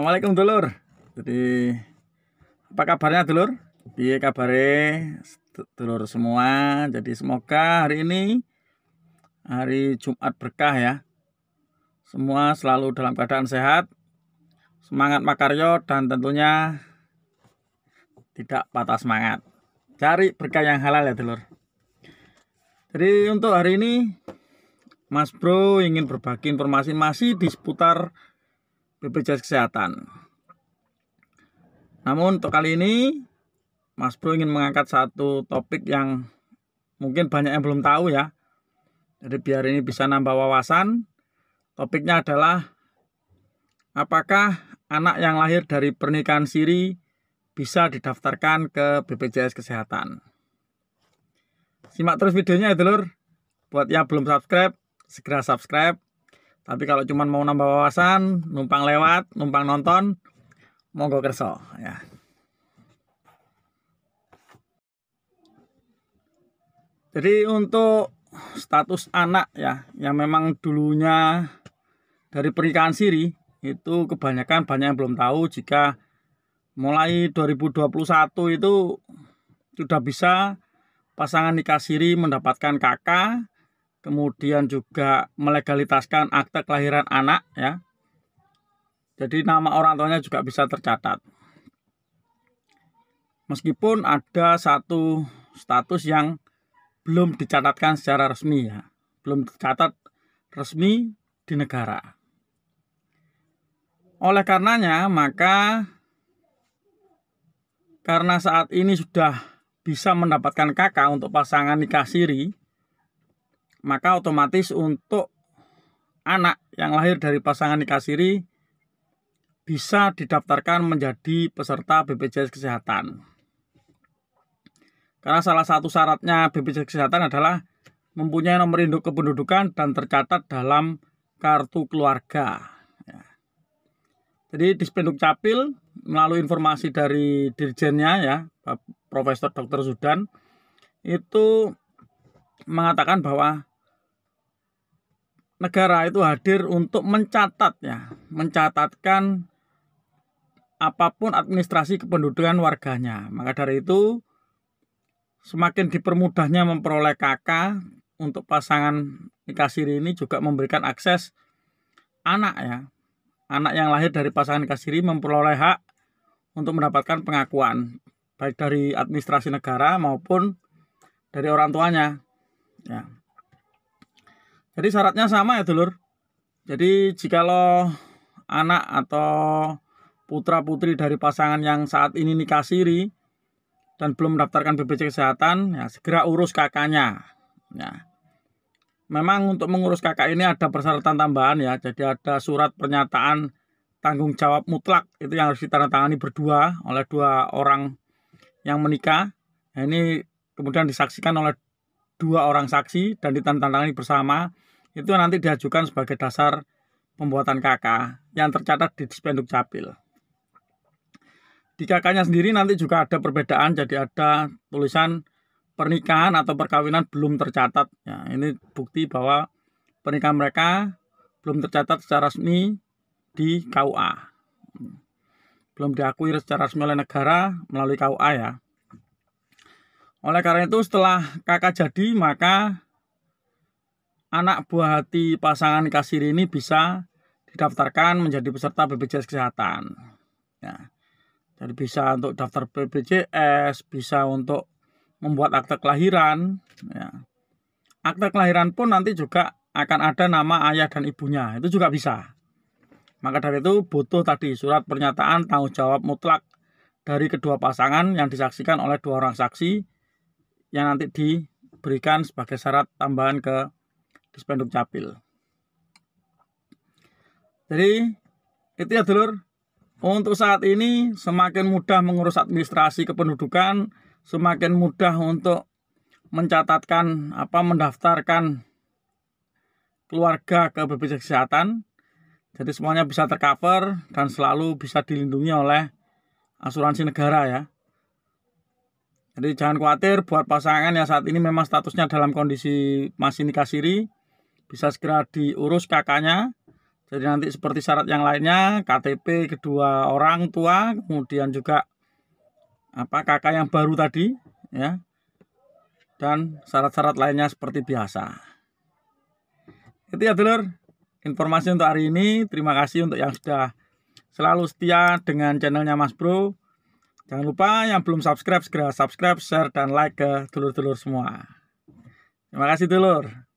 Assalamualaikum dulur. Jadi apa kabarnya dulur? Piye kabarnya dulur semua? Jadi semoga hari ini hari Jumat berkah ya. Semua selalu dalam keadaan sehat, semangat makaryo dan tentunya tidak patah semangat. Cari berkah yang halal ya dulur. Jadi untuk hari ini Mas Bro ingin berbagi informasi masih di seputar BPJS Kesehatan. Namun untuk kali ini Mas Bro ingin mengangkat satu topik yang mungkin banyak yang belum tahu ya. Jadi biar ini bisa nambah wawasan. Topiknya adalah apakah anak yang lahir dari pernikahan siri bisa didaftarkan ke BPJS Kesehatan. Simak terus videonya ya dulur. Buat yang belum subscribe, segera subscribe tapi kalau cuma mau nambah wawasan, numpang lewat, numpang nonton, monggo kerso ya. Jadi untuk status anak ya yang memang dulunya dari pernikahan siri itu kebanyakan banyak yang belum tahu jika mulai 2021 itu sudah bisa pasangan nikah siri mendapatkan kakak kemudian juga melegalitaskan akte kelahiran anak ya. Jadi nama orang tuanya juga bisa tercatat. Meskipun ada satu status yang belum dicatatkan secara resmi ya, belum tercatat resmi di negara. Oleh karenanya, maka karena saat ini sudah bisa mendapatkan kakak untuk pasangan nikah siri, maka otomatis untuk anak yang lahir dari pasangan nikah siri bisa didaftarkan menjadi peserta BPJS Kesehatan. Karena salah satu syaratnya BPJS Kesehatan adalah mempunyai nomor induk kependudukan dan tercatat dalam kartu keluarga. Ya. Jadi di Spenduk Capil melalui informasi dari dirjennya ya, Profesor Dr. Sudan itu mengatakan bahwa negara itu hadir untuk mencatat ya, mencatatkan apapun administrasi kependudukan warganya. Maka dari itu semakin dipermudahnya memperoleh KK untuk pasangan nikah siri ini juga memberikan akses anak ya. Anak yang lahir dari pasangan nikah siri memperoleh hak untuk mendapatkan pengakuan baik dari administrasi negara maupun dari orang tuanya. Ya. Jadi syaratnya sama ya dulur. Jadi jika lo anak atau putra putri dari pasangan yang saat ini nikah siri dan belum mendaftarkan BPJS kesehatan, ya segera urus kakaknya. Ya. Memang untuk mengurus kakak ini ada persyaratan tambahan ya. Jadi ada surat pernyataan tanggung jawab mutlak itu yang harus ditandatangani berdua oleh dua orang yang menikah. Nah, ini kemudian disaksikan oleh dua orang saksi dan ditandatangani bersama itu nanti diajukan sebagai dasar pembuatan KK yang tercatat di Dispenduk Capil. Di KK-nya sendiri nanti juga ada perbedaan, jadi ada tulisan pernikahan atau perkawinan belum tercatat. Ya, ini bukti bahwa pernikahan mereka belum tercatat secara resmi di KUA. Hmm. Belum diakui secara resmi oleh negara melalui KUA ya. Oleh karena itu setelah kakak jadi maka anak buah hati pasangan kasir ini bisa didaftarkan menjadi peserta BPJS Kesehatan. Ya. Jadi bisa untuk daftar BPJS, bisa untuk membuat akte kelahiran. Ya. Akte kelahiran pun nanti juga akan ada nama ayah dan ibunya, itu juga bisa. Maka dari itu butuh tadi surat pernyataan tanggung jawab mutlak dari kedua pasangan yang disaksikan oleh dua orang saksi yang nanti diberikan sebagai syarat tambahan ke dispenduk capil. Jadi itu ya dulur. Untuk saat ini semakin mudah mengurus administrasi kependudukan, semakin mudah untuk mencatatkan apa mendaftarkan keluarga ke BPJS Kesehatan. Jadi semuanya bisa tercover dan selalu bisa dilindungi oleh asuransi negara ya. Jadi jangan khawatir buat pasangan yang saat ini memang statusnya dalam kondisi masih nikah siri bisa segera diurus kakaknya. Jadi nanti seperti syarat yang lainnya KTP kedua orang tua, kemudian juga apa kakak yang baru tadi ya. Dan syarat-syarat lainnya seperti biasa. Itu ya telur informasi untuk hari ini. Terima kasih untuk yang sudah selalu setia dengan channelnya Mas Bro. Jangan lupa yang belum subscribe segera subscribe, share, dan like ke dulur-dulur semua. Terima kasih telur.